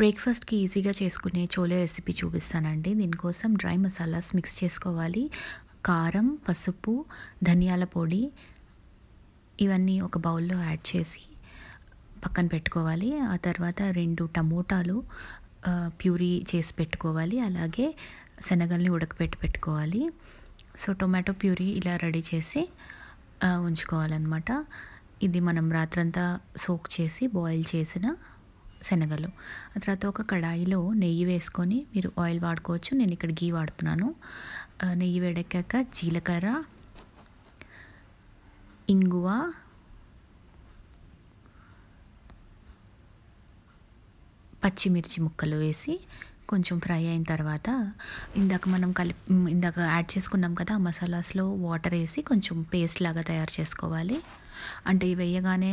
బ్రేక్ఫాస్ట్కి ఈజీగా చేసుకునే చోలే రెసిపీ చూపిస్తానండి దీనికోసం డ్రై మసాలాస్ మిక్స్ చేసుకోవాలి కారం పసుపు ధనియాల పొడి ఇవన్నీ ఒక బౌల్లో యాడ్ చేసి పక్కన పెట్టుకోవాలి ఆ తర్వాత రెండు టమోటాలు ప్యూరీ చేసి పెట్టుకోవాలి అలాగే శనగల్ని ఉడకపెట్టి పెట్టుకోవాలి సో టొమాటో ప్యూరీ ఇలా రెడీ చేసి ఉంచుకోవాలన్నమాట ఇది మనం రాత్రంతా సోక్ చేసి బాయిల్ చేసిన శనగలు ఆ తర్వాత ఒక కడాయిలో నెయ్యి వేసుకొని మీరు ఆయిల్ వాడుకోవచ్చు నేను ఇక్కడ గీ వాడుతున్నాను నెయ్యి వేడెక్కాక జీలకర్ర ఇంగువ పచ్చిమిర్చి ముక్కలు వేసి కొంచెం ఫ్రై అయిన తర్వాత ఇందాక మనం కలిపి ఇందాక యాడ్ చేసుకున్నాం కదా మసాలాస్లో వాటర్ వేసి కొంచెం పేస్ట్ లాగా తయారు చేసుకోవాలి అంటే వేయగానే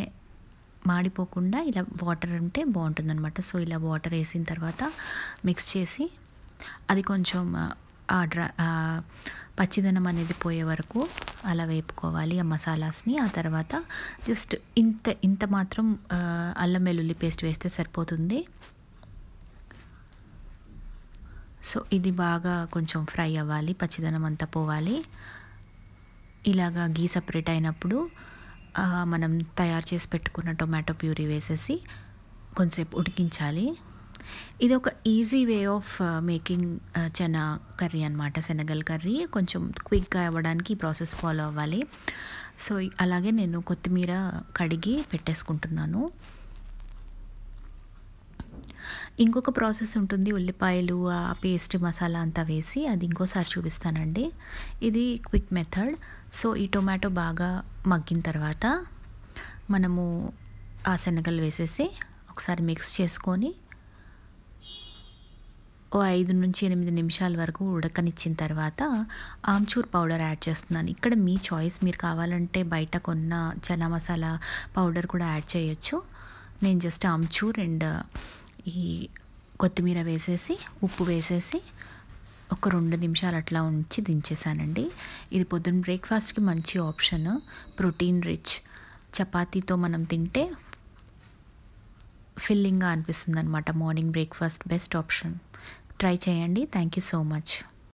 మాడిపోకుండా ఇలా వాటర్ ఉంటే బాగుంటుందన్నమాట సో ఇలా వాటర్ వేసిన తర్వాత మిక్స్ చేసి అది కొంచెం ఆ డ్ర పచ్చిదనం అనేది పోయే వరకు అలా వేపుకోవాలి ఆ మసాలాస్ని ఆ తర్వాత జస్ట్ ఇంత ఇంత మాత్రం అల్లం వెల్లుల్లి పేస్ట్ వేస్తే సరిపోతుంది సో ఇది బాగా కొంచెం ఫ్రై అవ్వాలి పచ్చిదనం అంతా పోవాలి ఇలాగా గీ సపరేట్ అయినప్పుడు మనం తయారు చేసి పెట్టుకున్న టొమాటో ప్యూరీ వేసేసి కొంచెంసేపు ఉడికించాలి ఇది ఒక easy way of making chana curry అనమాట శనగల్ కర్రీ కొంచెం క్విక్గా అవ్వడానికి ఈ ప్రాసెస్ ఫాలో అవ్వాలి సో అలాగే నేను కొత్తిమీర కడిగి పెట్టేసుకుంటున్నాను ఇంకొక ప్రాసెస్ ఉంటుంది ఉల్లిపాయలు ఆ పేస్ట్ మసాలా అంతా వేసి అది ఇంకోసారి చూపిస్తానండి ఇది క్విక్ మెథడ్ సో ఈ టొమాటో బాగా మగ్గిన తర్వాత మనము ఆ శనగలు వేసేసి ఒకసారి మిక్స్ చేసుకొని ఓ ఐదు నుంచి ఎనిమిది నిమిషాల వరకు ఉడకనిచ్చిన తర్వాత ఆమ్చూర్ పౌడర్ యాడ్ చేస్తున్నాను ఇక్కడ మీ చాయిస్ మీరు కావాలంటే బయట కొన్న చనా మసాలా పౌడర్ కూడా యాడ్ చేయొచ్చు నేను జస్ట్ ఆమ్చూర్ అండ్ ఈ కొత్తిమీర వేసేసి ఉప్పు వేసేసి ఒక రెండు నిమిషాలు అట్లా ఉంచి దించేసానండి ఇది పొద్దున్న బ్రేక్ఫాస్ట్కి మంచి ఆప్షన్ ప్రోటీన్ రిచ్ చపాతీతో మనం తింటే ఫిల్లింగ్గా అనిపిస్తుంది అనమాట morning breakfast best option try చేయండి థ్యాంక్ యూ సో మచ్